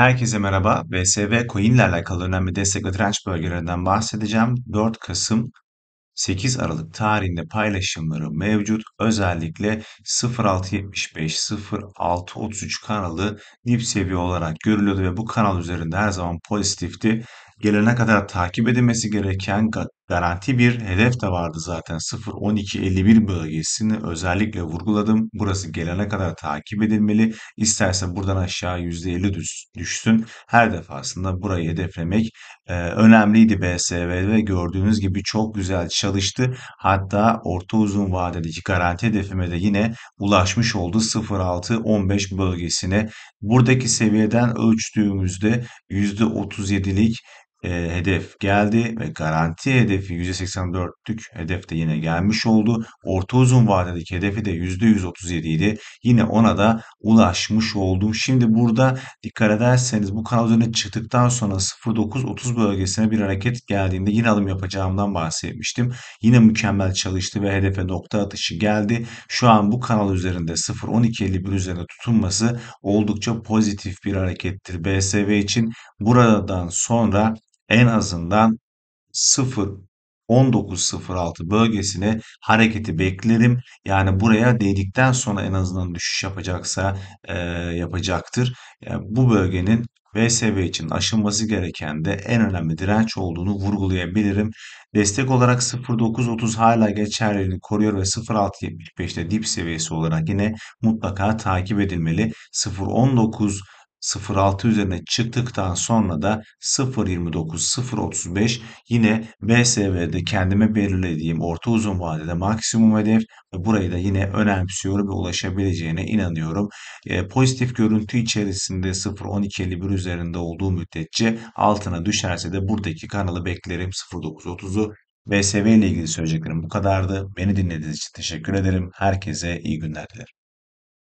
Herkese merhaba. VSV Coin ile alakalı önemli destek ve direnç bölgelerinden bahsedeceğim. 4 Kasım 8 Aralık tarihinde paylaşımları mevcut. Özellikle 0675-0633 kanalı dip seviye olarak görülüyordu ve bu kanal üzerinde her zaman pozitifti. Gelene kadar takip edilmesi gereken Garanti bir hedef de vardı zaten 0.12.51 bölgesini özellikle vurguladım. Burası gelene kadar takip edilmeli. İsterse buradan aşağı %50 düşsün. Her defasında burayı hedeflemek e, önemliydi BSV'de. Gördüğünüz gibi çok güzel çalıştı. Hatta orta uzun vadedeki garanti hedefime de yine ulaşmış oldu 0.6.15 bölgesine. Buradaki seviyeden ölçtüğümüzde %37'lik e, hedef geldi ve garanti hedefi %84'lük hedef de yine gelmiş oldu. Orta uzun vadedeki hedefi de %137 idi. Yine ona da ulaşmış oldum. Şimdi burada dikkat ederseniz bu kanal üzerine çıktıktan sonra 09-30 bölgesine bir hareket geldiğinde yine alım yapacağımdan bahsetmiştim. Yine mükemmel çalıştı ve hedefe nokta atışı geldi. Şu an bu kanal üzerinde 0.12.51 üzerinde tutunması oldukça pozitif bir harekettir BSV için. Buradan sonra en azından 0 0.1906 bölgesine hareketi beklerim. Yani buraya değdikten sonra en azından düşüş yapacaksa e, yapacaktır. Yani bu bölgenin VSV için aşılması gereken de en önemli direnç olduğunu vurgulayabilirim. Destek olarak 0.930 hala geçerliliğini koruyor ve 0.675'te dip seviyesi olarak yine mutlaka takip edilmeli. 0.19 0.6 üzerine çıktıktan sonra da 0.29 0.35 yine BSV'de kendime belirlediğim orta uzun vadede maksimum hedef ve burayı da yine önemsiyorum ve ulaşabileceğine inanıyorum. E, pozitif görüntü içerisinde 0.12.51 üzerinde olduğu müddetçe altına düşerse de buradaki kanalı beklerim 0.9.30'u BSV ile ilgili söyleyeceklerim bu kadardı. Beni dinlediğiniz için teşekkür ederim. Herkese iyi günler dilerim.